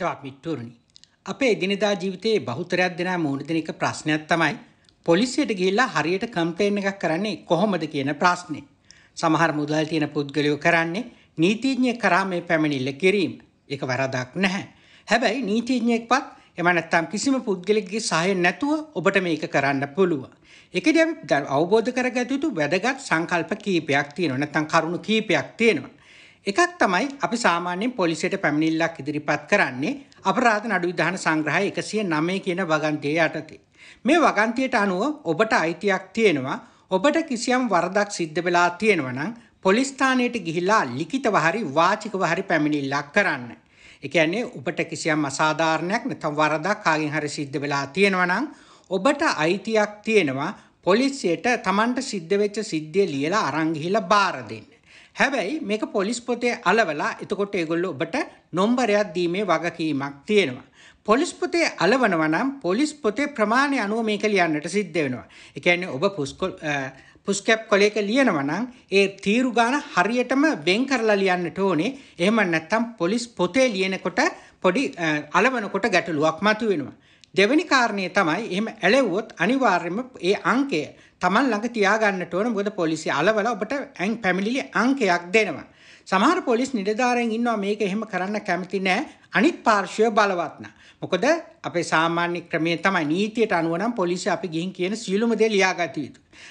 දවත් මිට්ටුරුණි. අපේ දිනදා ජීවිතයේ බහුතරයක් දෙනා මුහුණ දෙන එක ප්‍රශ්නයක් තමයි පොලිසියට ගිහිල්ලා හරියට කම්ප්ලේන් එකක් කරන්නේ කොහොමද කියන ප්‍රශ්නේ. සමහර මුදල් තියෙන පුද්ගලයෝ කරන්නේ නීතිඥය කරා මේ පැමිණිල්ල කිරීම. ඒක වරදක් නැහැ. හැබැයි නීතිඥයෙක්වත් එම නැත්තම් කිසිම පුද්ගලෙක්ගේ සහය නැතුව ඔබට මේක කරන්න පුළුවන්. ඒකදී අපි අවබෝධ කරගත යුතු වැදගත් සංකල්ප කීපයක් තියෙනවා. නැත්තම් කරුණු කීපයක් තියෙනවා. එකක් තමයි අපි සාමාන්‍යයෙන් පොලිසියට පැමිණිල්ලක් ඉදිරිපත් කරන්නේ අපරාධ නඩු විධාන සංග්‍රහය 109 කියන වගන්තිය යටතේ. මේ වගන්තියට අනුව ඔබට අයිතියක් තියෙනවා ඔබට කිසියම් වරදක් සිද්ධ වෙලා තියෙනවා නම් පොලිස් ස්ථානයට ගිහිලා ලිඛිතව හරි වාචිකව හරි පැමිණිල්ලක් කරන්න. ඒ කියන්නේ ඔබට කිසියම් අසාධාරණයක් නැත්නම් වරදක් කාගෙන් හරි සිද්ධ වෙලා තියෙනවා නම් ඔබට අයිතියක් තියෙනවා පොලිසියට Tamanට සිද්ධ වෙච්ච සිද්ධිය ලියලා අරන් ගිහිලා බාර දෙන්න. හැබැයි මේක පොලිස් පොතේ අලවලා එතකොට ඒගොල්ලෝ ඔබට නොම්බරයක් දීමේ වගකීමක් තියෙනවා. පොලිස් පොතේ අලවනවා නම් පොලිස් පොතේ ප්‍රමාණය අනුව මේක ලියන්නට සිද්ධ වෙනවා. ඒ කියන්නේ ඔබ පුස්කොල් පුස්කැප් කොලේක ලියනවා නම් ඒ තීරු ගාන හරියටම වෙන් කරලා ලියන්නට ඕනේ. එහෙම නැත්නම් පොලිස් පොතේ ලියනකොට පොඩි අලවනකොට ගැටලුවක් මතුවෙනවා. දෙවෙනි කාරණය තමයි එහෙම ඇලෙව්වොත් අනිවාර්යයෙන්ම ඒ අංකය Taman ළඟ තියාගන්නට ඕන මොකද පොලිසිය අලවලා ඔබට ඇන් ෆැමිලි අංකයක් දෙනවා. සමහර පොලිස් නිලධාරීන් ඉන්නවා මේක එහෙම කරන්න කැමති නෑ අනිත් පාර්ශ්වය බලවත් මොකද අපේ සාමාන්‍ය ක්‍රමය තමයි නීතියට අනුව නම් පොලිසිය අපි ගිහින් කියන සියලුම දේ ලියාගත යුතුයි.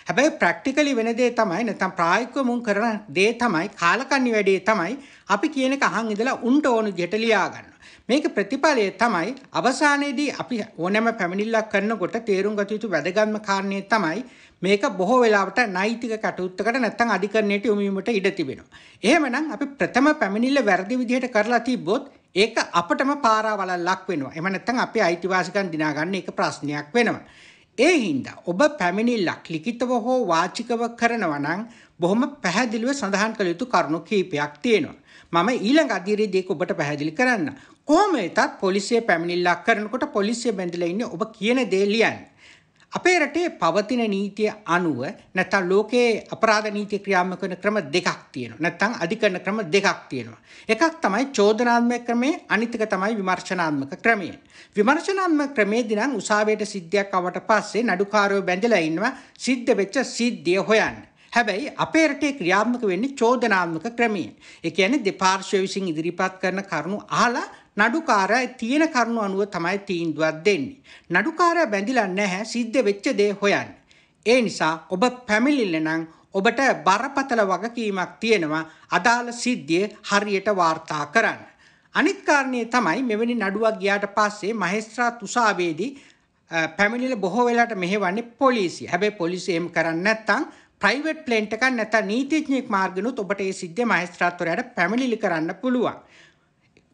හැබැයි ප්‍රැක්ටිකලි වෙන දේ තමයි නැත්නම් ප්‍රායෝගිකව මුන් කරන දේ තමයි කාලකන්ණි වැඩේ තමයි අපි කියන එක අහන් ඉඳලා උන්ට ඕන විදිහට ලියා ගන්න. මේක ප්‍රතිඵලය තමයි අවසානයේදී අපි ඕනෑම පැමිණිල්ලක් කරනකොට තේරුම් ගත යුතු වැදගත්ම කාරණේ තමයි මේක බොහෝ වෙලාවට නෛතික කටයුත්තකට නැත්නම් අධිකරණයට යොමු වීමට ඉඩ තිබෙනවා. එහෙමනම් අපි ප්‍රථම පැමිණිල්ල වැරදි විදිහට කරලා තිබ්බොත් ඒක අපටම පාරාවලල්ලක් වෙනවා. එහෙම නැත්නම් අපේ අයිතිවාසිකම් දිනා ගන්න එක ප්‍රශ්නයක් වෙනවා. ඒ හින්දා ඔබ පැමිණිල්ලක් ලිඛිතව හෝ වාචිකව කරනවා නම් බොහොම පැහැදිලිව සඳහන් කළ යුතු කරුණු කීපයක් තියෙනවා. මම ඊළඟ අධීරයේදී ඔබට පැහැදිලි කරන්න. කොහොම වෙතත් පොලිසිය පැමිණිල්ලක් කරනකොට පොලිසිය බැඳලා ඉන්නේ ඔබ කියන දේ ලියන්න. අපේ රටේ පවතින නීතිය අනුව නැත්නම් ලෝකයේ අපරාධ නීති ක්‍රියාත්මක කරන ක්‍රම දෙකක් තියෙනවා. නැත්නම් අධිකරණ ක්‍රම දෙකක් තියෙනවා. එකක් තමයි චෝදනාත්මක ක්‍රමය, අනිත් එක තමයි විමර්ශනාත්මක ක්‍රමය. විමර්ශනාත්මක ක්‍රමයේදී නම් උසාවියට සිද්ධියක් આવට පස්සේ නඩුකාරයෝ බැඳලා ඉන්නවා සිද්ධ වෙච්ච සිද්ධිය හොයන්න. හැබැයි අපේ රටේ ක්‍රියාත්මක වෙන්නේ චෝදනාත්මක ක්‍රමය. ඒ කියන්නේ දෙපාර්ශ්වය විසින් ඉදිරිපත් කරන කරුණු අහලා නඩුකාරය තියෙන කරුණු අනුව තමයි තීන්දුවක් දෙන්නේ. නඩුකාරය බැඳිලා නැහැ සිද්ධ වෙච්ච දේ හොයන්න. ඒ නිසා ඔබ පැමිණිල්ල නම් ඔබට බරපතල වගකීමක් තියෙනවා අදාළ සිද්ධිය හරියට වාර්තා කරන්න. අනිත් කාරණේ තමයි මෙවැනි නඩුවක් ගියාට පස්සේ මහේස්ත්‍රාත් උසාවියේදී පැමිණිල්ල බොහෝ වෙලාට මෙහෙවන්නේ පොලිසිය. හැබැයි පොලිසිය එහෙම කරන්නේ නැත්නම් ප්‍රයිවට් ප්ලේන්ට් එකක් නැත්නම් නීතිඥයෙක් මාර්ගනොත් ඔබට ඒ සිද්ධිය මහේස්ත්‍රාත්වරයාට පැමිණිලි කරන්න පුළුවන්.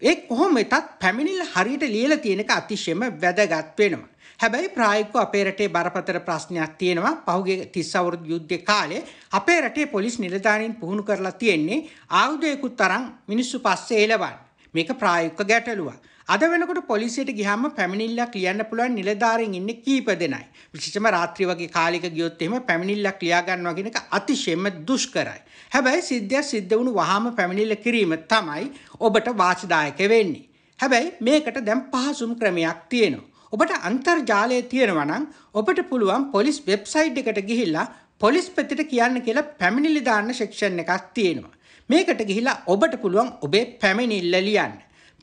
ඒ කොහොම වෙතත් පැමිණිල්ල හරියට ලියලා තියෙනක අතිශයම වැදගත් වෙනවා. හැබැයි ප්‍රායෝගිකව අපේ රටේ බරපතල ප්‍රශ්නයක් තියෙනවා. පහුගිය 30 අවුරුදු යුද්ධේ කාලේ අපේ රටේ පොලිස් නිලධාරීන් පුහුණු කරලා තියෙන්නේ ආයුධයකුත් තරම් මිනිස්සු පස්සේ එලවන්න. මේක ප්‍රායෝගික ගැටලුවක්. අද වෙනකොට පොලිසියට ගිහම පැමිණිල්ලක් ලියන්න පුළුවන් නිලධාරීන් ඉන්නේ කීප දෙනයි. විශේෂම රාත්‍රී වගේ කාලයක ගියොත් එහෙම පැමිණිල්ලක් ලියා ගන්නවා කියන එක අතිශයම දුෂ්කරයි. හැබැයි සිද්ධිය සිද්ධ වුණු වහාම පැමිණිල්ල කිරීම තමයි ඔබට වාසිදායක වෙන්නේ. හැබැයි මේකට දැන් පහසුම් ක්‍රමයක් තියෙනවා. ඔබට අන්තර්ජාලය තියෙනවා නම් ඔබට පුළුවන් පොලිස් වෙබ්සයිට් එකට ගිහිල්ලා පොලිස් පෙතිට කියන්න කියලා පැමිණිලි දාන්න සෙක්ෂන් එකක් තියෙනවා. මේකට ගිහිලා ඔබට පුළුවන් ඔබේ පැමිණිල්ල ලියන්න.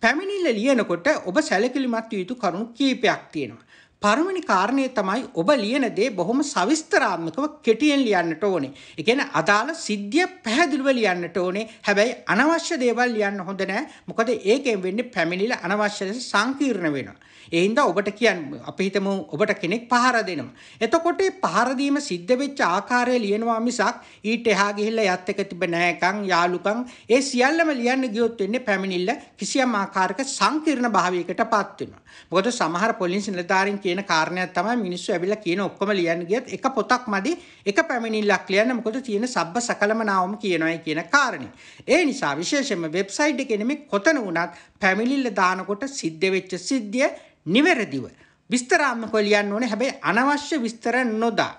පැමිණිල්ල ලියනකොට ඔබ සැලකිලිමත් විය යුතු කරුණු කීපයක් තියෙනවා. පරමණි කාරණය තමයි ඔබ ලියන දේ බොහොම සවිස්තරාත්මකව කෙටියෙන් ලියන්නට ඕනේ. ඒ කියන්නේ අදාළ සිද්ධිය පැහැදිලිව ලියන්නට ඕනේ. හැබැයි අනවශ්‍ය දේවල් ලියන්න හොඳ නැහැ. මොකද ඒකෙන් වෙන්නේ පැමිණිලා අනවශ්‍ය ලෙස සංකීර්ණ වෙනවා. ඒ හින්දා ඔබට කියන්න අපි හිතමු ඔබට කෙනෙක් පහර දෙනවා. එතකොට මේ පහර දීම සිද්ධ වෙච්ච ආකාරය ලියනවා මිසක් ඊට එහා ගිහිල්ලා යත් එක තිබ නැකම් යාලුකම් ඒ සියල්ලම ලියන්න ගියොත් වෙන්නේ පැමිණිල්ල කිසියම් ආකාරයක සංකීර්ණ භාවයකටපත් වෙනවා. මොකද සමහර පොලිස් නිලධාරීන් කියන කාරණයක් තමයි මිනිස්සු ඇවිල්ලා කියන ඔක්කොම ලියන්න ගියත් එක පොතක් මදි එක පැමිණිල්ලක් ලියන්න මොකද තියෙන සබ්බ සකලම නාවම කියනවායි කියන කාරණේ. ඒ නිසා විශේෂයෙන්ම වෙබ්සයිට් එකේ නෙමෙයි කොතන වුණත් පැමිණිල්ල දානකොට සිද්ධ වෙච්ච සිද්ධිය නිවැරදිව විස්තරාත්මකව ලියන්න ඕනේ හැබැයි අනවශ්‍ය විස්තර නොදා.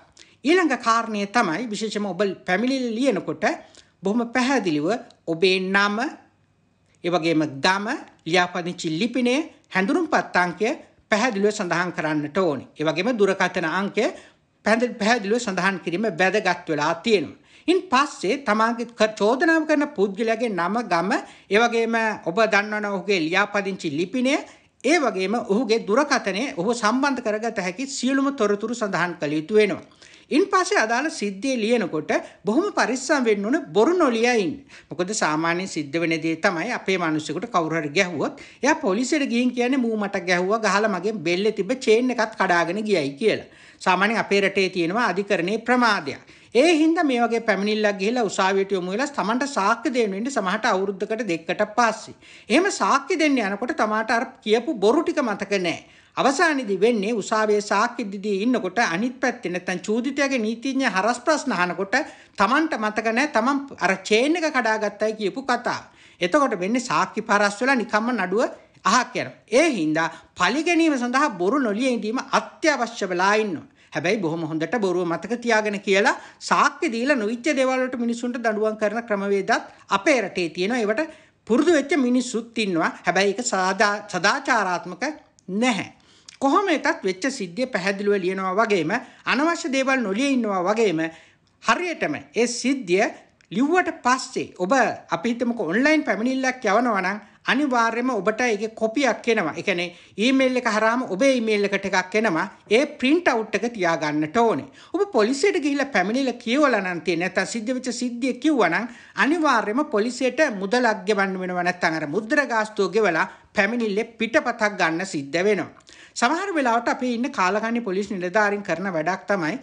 ඊළඟ කාරණය තමයි විශේෂම ඔබ පැමිණිල්ල ලියනකොට බොහොම පැහැදිලිව ඔබේ නම ඒ වගේම ගම ලියාපදිංචි ලිපිනේ හැඳුනුම්පත් අංකය පැහැදිලිව සඳහන් කරන්නට ඕනි. ඒ වගේම දුරකථන අංකය පැහැදිලිව සඳහන් කිරීම වැදගත් වෙලා තියෙනවා. ඉන් පස්සේ තමාගේ චෝදනාව කරන පුද්ගලයාගේ නම ගම ඒ වගේම ඔබ දන්නවන ඔහුගේ ලියාපදිංචි ලිපිණය ඒ වගේම ඔහුගේ දුරකථනය ඔහු සම්බන්ධ කරගත හැකි සියලුම තොරතුරු සඳහන් කළ යුතු වෙනවා. ඉන් පස්සේ අදාළ සිද්ධිය ලියනකොට බොහොම පරිස්සම් වෙන්න ඕන බොරු නොලියා ඉන්න. මොකද සාමාන්‍යයෙන් සිද්ධ වෙන දේ තමයි අපේ මිනිස්සුෙකුට කවුරු හරි ගැහුවොත් එයා පොලිසියට ගිහින් කියන්නේ මූ මට ගැහුවා ගහලා මගෙන් බෙල්ලේ තිබ්බ චේන් එකත් කඩාගෙන ගියයි කියලා. සාමාන්‍යයෙන් අපේ රටේ තියෙනවා අධිකරණයේ ප්‍රමාදයක්. ඒ හින්දා මේ වගේ පැමිණිල්ලක් ගිහිලා උසාවියට යොමු වෙලා තමන්ට සාක්ෂි දෙන්න වෙන්නේ සමහරට අවුරුද්දකට දෙකකට පස්සේ. එහෙම සාක්ෂි දෙන්න යනකොට තමාට අර කියපු බොරු ටික මතක නැහැ. අවසානයේදී වෙන්නේ උසාවියේ සාක්කිදිදී ඉන්නකොට අනිත් පැත්තේ නැත්තම් චූදිතයාගේ නීතිඥ හරස් ප්‍රශ්න අහනකොට Tamanට මතක නැහැ Taman අර චේන් එක කඩාගත්තයි කියපු කතාව. එතකොට වෙන්නේ සාක්කි පරස් වෙලා නිකම්ම නඩුව අහක් යනවා. ඒ හින්දා පලි ගැනීම සඳහා බොරු නොලිය ඉඳීම අත්‍යවශ්‍ය වෙලා ඉන්නවා. හැබැයි බොහොම හොඳට බොරුව මතක තියාගෙන කියලා සාක්කි දීලා නොවිච්ච දේවල් වලට මිනිසුන්ට දඬුවම් කරන ක්‍රමවේදත් අපේ රටේ තියෙනවා. ඒවට පුරුදු වෙච්ච මිනිස්සුත් ඉන්නවා. හැබැයි ඒක සදාචාරාත්මක නැහැ. කොහොම එකත් වෙච්ච සිද්ධිය පැහැදිලිව ලියනවා වගේම අනවශ්‍ය දේවල් නොලිය ඉන්නවා වගේම හරියටම ඒ සිද්ධිය ලිව්වට පස්සේ ඔබ අපි හිතමුකෝ ඔන්ලයින් පැමිණිල්ලක් යවනවා නම් අනිවාර්යයෙන්ම ඔබට ඒකේ කොපියක් එනවා. ඒ කියන්නේ ඊමේල් එක හරහාම ඔබේ ඊමේල් එකට එකක් එනවා. ඒ print out එක තියාගන්නට ඕනේ. ඔබ පොලිසියට ගිහිල්ලා පැමිණිල්ල කියවලා නම් තියෙන නැත්නම් සිද්ධ වෙච්ච සිද්ධිය කිව්වා නම් අනිවාර්යයෙන්ම පොලිසියට මුදලක් ගෙවන්න වෙනවා. නැත්නම් අර මුද්‍ර ගාස්තුව ගෙවලා පැමිණිල්ලේ පිටපතක් ගන්න සිද්ධ වෙනවා. සමහර වෙලාවට අපේ ඉන්න කාලකන්ණි පොලිස් නිලධාරීන් කරන වැඩක් තමයි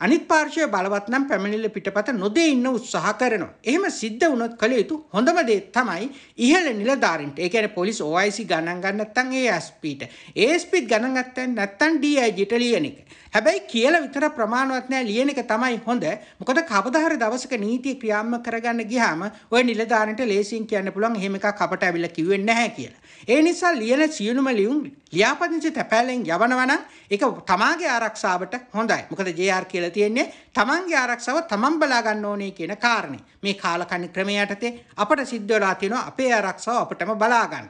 අනිත් පාර්ශවය බලවත් නම් පැමිණිල්ල පිටපත නොදේ ඉන්න උත්සාහ කරනවා. එහෙම සිද්ධ වුණොත් කළ යුතු හොඳම දේ තමයි ඉහළ නිලධාරීන්ට. ඒ කියන්නේ පොලිස් OIC ගණන් ගන්න නැත්නම් ASP ට. ASP ට ගණන් ගන්න නැත්නම් DIG ට ලියන එක. හැබැයි කියලා විතර ප්‍රමාණවත් නැහැ ලියන එක තමයි හොඳ. මොකද කවදා හරි දවසක නීතිය ක්‍රියාත්මක කරගන්න ගියාම ওই නිලධාරීන්ට ලේසියෙන් කියන්න පුළුවන් එහෙම එකක් අපට ඇවිල්ලා කිව්වේ නැහැ කියලා. ඒ නිසා ලියන සියලුම ලියුම් ලියාපදිංචි තැපෑලෙන් යවනවා නම් ඒක තමාගේ ආරක්ෂාවට හොඳයි. මොකද JR කියලා කියලා තියෙන්නේ තමන්ගේ ආරක්ෂාව තමන් බලා ගන්න ඕනේ කියන කාරණේ. මේ කාලකන්ණි ක්‍රමය යටතේ අපට සිද්ධ වෙලා තියෙනවා අපේ ආරක්ෂාව අපටම බලා ගන්න.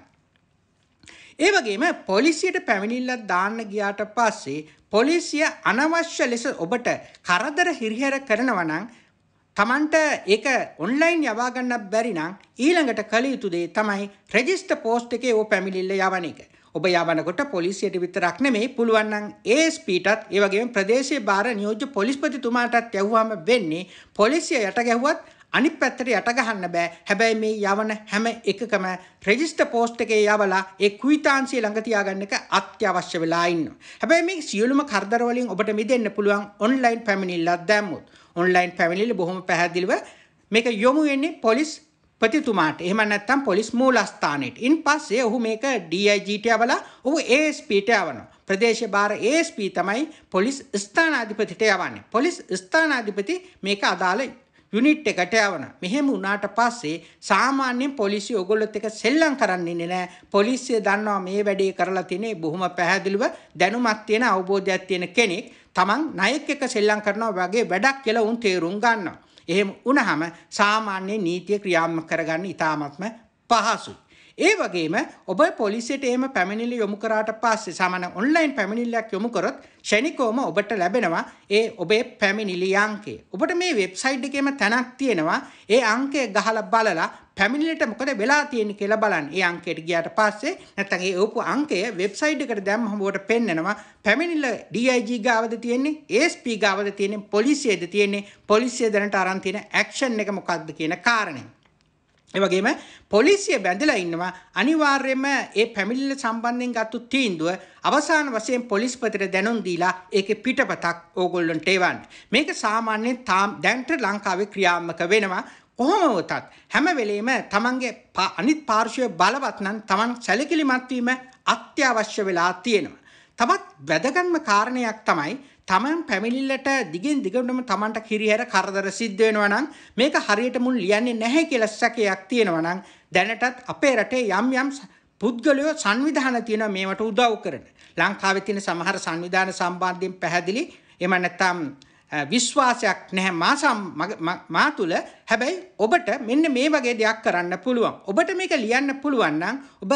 ඒ වගේම පොලිසියට පැමිණිල්ලක් දාන්න ගියාට පස්සේ පොලිසිය අනවශ්‍ය ලෙස ඔබට කරදර හිරිහැර කරනවා නම් තමන්ට ඒක ඔන්ලයින් යවා ගන්න බැරි නම් ඊළඟට කළ යුතු දේ තමයි රෙජිස්ටර් පෝස්ට් එකේ ඕ පැමිණිල්ල යවන එක. ඔබ යවනකොට පොලිසියට විතරක් නෙමෙයි පුළුවන් නම් ASPටත් ඒ වගේම ප්‍රදේශීය භාර නියෝජ්‍ය පොලිස්පතිතුමාටත් යවුවාම වෙන්නේ පොලිසිය යට ගැහුවත් අනිත් පැත්තට යට ගහන්න බෑ. හැබැයි මේ යවන හැම එකකම රෙජිස්ටර් පෝස්ට් එකේ යවලා ඒ කුවිතාංශය ළඟ තියාගන්න එක අත්‍යවශ්‍ය වෙලා ඉන්නවා. හැබැයි මේ සියලුම කරදර වලින් ඔබට මිදෙන්න පුළුවන් ඔන්ලයින් පැමිණිල්ලක් දැම්මොත්. ඔන්ලයින් පැමිණිල්ල බොහොම පැහැදිලිව මේක යොමු වෙන්නේ පොලිස් පතිතුමාට එහෙම නැත්නම් පොලිස් මූලස්ථානෙට. ඉන් පස්සේ ඔහු මේක DIGට යවලා ඔහු ASPට යවනවා. ප්‍රදේශ භාර ASP තමයි පොලිස් ස්ථානාධිපතිට යවන්නේ. පොලිස් ස්ථානාධිපති මේක අදාළ යුනිට් එකට යවන. මෙහෙම වුණාට පස්සේ සාමාන්‍යයෙන් පොලිසිය ඔයගොල්ලොත් එක සෙල්ලම් කරන්නේ නැහැ. පොලිසිය දන්නවා මේ වැඩේ කරලා තියෙන්නේ බොහොම පැහැදිලිව දැනුමක් තියෙන අවබෝධයක් තියෙන කෙනෙක්. Taman ණයෙක් එක සෙල්ලම් කරනවා වගේ වැඩක් කියලා උන් තේරුම් ගන්නවා. එහෙම වුණහම සාමාන්‍ය නීතිය ක්‍රියාත්මක කරගන්න ඉතාමත්ම පහසුයි. ඒ වගේම ඔබ පොලිසියට එහෙම පැමිණිලි යොමු කරාට පස්සේ සාමාන්‍ය ඔන්ලයින් පැමිණිල්ලක් යොමු කරොත් ෂණිකවම ඔබට ලැබෙනවා ඒ ඔබේ පැමිණිලි අංකය. ඔබට මේ වෙබ්සයිට් එකේම තැනක් තියෙනවා. ඒ අංකය ගහලා බලලා පැමිණිලට මොකද වෙලා තියෙන්නේ කියලා බලන්න. ඒ අංකයට ගියාට පස්සේ නැත්නම් ඒ ඕපු අංකය වෙබ්සයිට් එකට දැම්මම ඔබට පෙන්නනවා පැමිණිල්ල DIG ගාවද තියෙන්නේ ASP ගාවද තියෙන්නේ පොලිසියද තියෙන්නේ පොලිසිය දැනට අරන් තියෙන ඇක්ෂන් එක මොකක්ද කියන කාරණේ. එවගේම පොලිසිය බැඳලා ඉන්නවා අනිවාර්යයෙන්ම ඒ පැමිණිල්ල සම්බන්ධයෙන් ගත්තු තීන්දුව අවසාන වශයෙන් පොලිස්පතිට දැනුම් දීලා ඒකේ පිටපතක් ඕගොල්ලන්ට එවන්න. මේක සාමාන්‍යයෙන් තාම් දැන්ට ලංකාවේ ක්‍රියාත්මක වෙනවා. කොහොම වුවත් හැම වෙලේම තමන්ගේ අනිත් පාර්ශවය බලවත් නම් තමන් සැලකිලිමත් වීම අත්‍යවශ්‍ය වෙලා තියෙනවා. තවත් වැදගත්ම කාරණයක් තමයි තමන් පැමිණිල්ලට දිගින් දිගටම තමන්ට කිරිහැර කරදර සිද්ධ වෙනවා නම් මේක හරියට මුන් ලියන්නේ නැහැ කියලා සැකයක් තියෙනවා නම් දැනටත් අපේ රටේ යම් යම් පුද්ගලයෝ සංවිධාන තියෙනවා මේවට උදව් කරන. ලංකාවේ තියෙන සමහර සංවිධාන සම්බන්ධයෙන් පැහැදිලි එම නැත්නම් විශ්වාසයක් නැහැ මා මා තුළ හැබැයි ඔබට මෙන්න මේ වගේ දෙයක් කරන්න පුළුවන්. ඔබට මේක ලියන්න පුළුවන් නම් ඔබ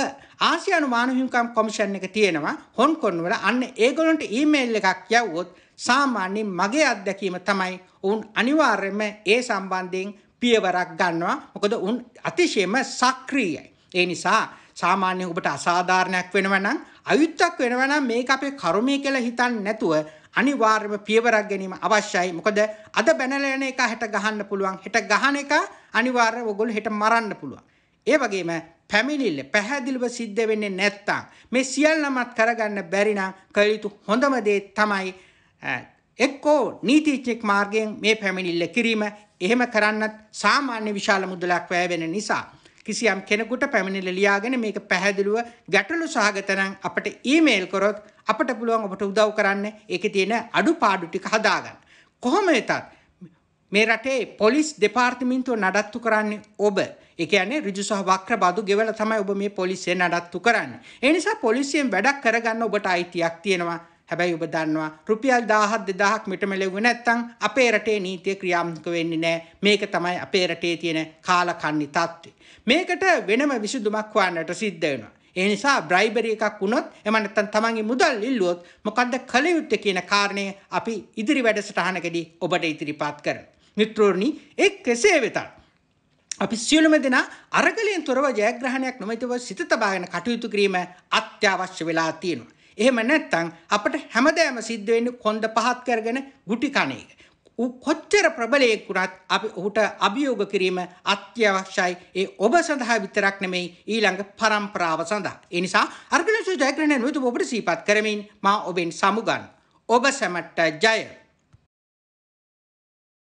ආසියානු මානවහිමිකම් කොමිෂන් එක තියෙනවා හොන්කොන් වල අන්න ඒගොල්ලන්ට ඊමේල් එකක් යවුවොත් සාමාන්‍යයෙන් මගේ අත්දැකීම තමයි ඔවුන් අනිවාර්යයෙන්ම ඒ සම්බන්ධයෙන් පියවරක් ගන්නවා. මොකද ඔවුන් අතිශයම සක්‍රීයයි. ඒ නිසා සාමාන්‍ය ඔබට අසාධාරණයක් වෙනවා නම් අයුත්තක් වෙනවා නම් මේක අපේ කර්මය කියලා හිතන්නේ නැතුව අනිවාර්යම පියවරක් ගැනීම අවශ්‍යයි. මොකද අද බැනලා යන එක හෙට ගහන්න පුළුවන්. හෙට ගහන එක අනිවාර්යව ඔයගොල්ලෝ හෙට මරන්න පුළුවන්. ඒ වගේම පැමිණිල්ල පැහැදිලිව සිද්ධ වෙන්නේ නැත්තම් මේ සියල්ලමත් කරගන්න බැරි නම් කළ යුතු හොඳම දේ තමයි එක්කෝ නීතිඥෙක් මාර්ගයෙන් මේ පැමිණිල්ල කිරීම. එහෙම කරන්නත් සාමාන්‍ය විශාල මුදලක් වැය වෙන නිසා කිසියම් කෙනෙකුට පැමිණිල ලියාගෙන මේක පැහැදිලිව ගැටලු සහගත නම් අපට ඊමේල් කරොත් අපට පුළුවන් ඔබට උදව් කරන්න ඒකේ තියෙන අඩුපාඩු ටික හදාගන්න. කොහොම වෙතත් මේ රටේ පොලිස් දෙපාර්තමේන්තුව නඩත්තු කරන්නේ ඔබ. ඒ කියන්නේ ඍජු සහ වක්‍ර බදු ගෙවලා තමයි ඔබ මේ පොලිසිය නඩත්තු කරන්නේ. ඒ නිසා පොලිසියෙන් වැඩක් කරගන්න ඔබට අයිතියක් තියෙනවා. හැබැයි ඔබ දන්නවා රුපියල් 1000 2000ක් මිටමැලෙව්වේ නැත්නම් අපේ රටේ නීතිය ක්‍රියාත්මක වෙන්නේ නැහැ මේක තමයි අපේ රටේ තියෙන කාලකන්ණි තත්ත්වය මේකට වෙනම විසඳුමක් හොයන්නට සිද්ධ වෙනවා ඒ නිසා බ්‍රයිබරි එකක් වුණොත් එම නැත්නම් තමන්ගේ මුදල් ඉල්ලුවොත් මොකද්ද කළ යුත්තේ කියන කාරණය අපි ඉදිරි වැඩසටහනකදී ඔබට ඉදිරිපත් කරමු මිත්‍රෝනි ඒ කෙසේ වෙතත් අපි සියලුම දෙනා අරගලයෙන් තොරව ජයග්‍රහණයක් නොමැතිව සිත තබාගෙන කටයුතු කිරීම අත්‍යවශ්‍ය වෙලා තියෙනවා. එහෙම නැත්නම් අපට හැමදාම සිද්ධ වෙන්නේ කොන්ද පහත් කරගෙන ගුටි කණ එක. කොච්චර ප්‍රබලයෙක් වුණත් අපි ඔහුට අභියෝග කිරීම අත්‍යවශ්‍යයි. ඒ ඔබ සඳහා විතරක් නෙමෙයි ඊළඟ પરම්පරාව සඳහා. ඒ නිසා අර්ගනසු ජයග්‍රහණ නුතු ඔබට සීපත් කරමින් මා ඔබෙන් සමුගන්. ඔබ සැමට ජය.